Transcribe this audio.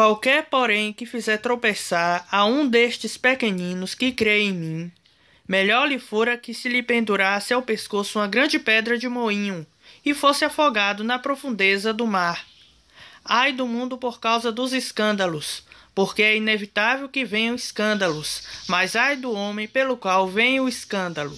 Qualquer, porém, que fizer tropeçar a um destes pequeninos que crê em mim, melhor lhe fora que se lhe pendurasse ao pescoço uma grande pedra de moinho e fosse afogado na profundeza do mar. Ai do mundo por causa dos escândalos, porque é inevitável que venham escândalos, mas ai do homem pelo qual vem o escândalo.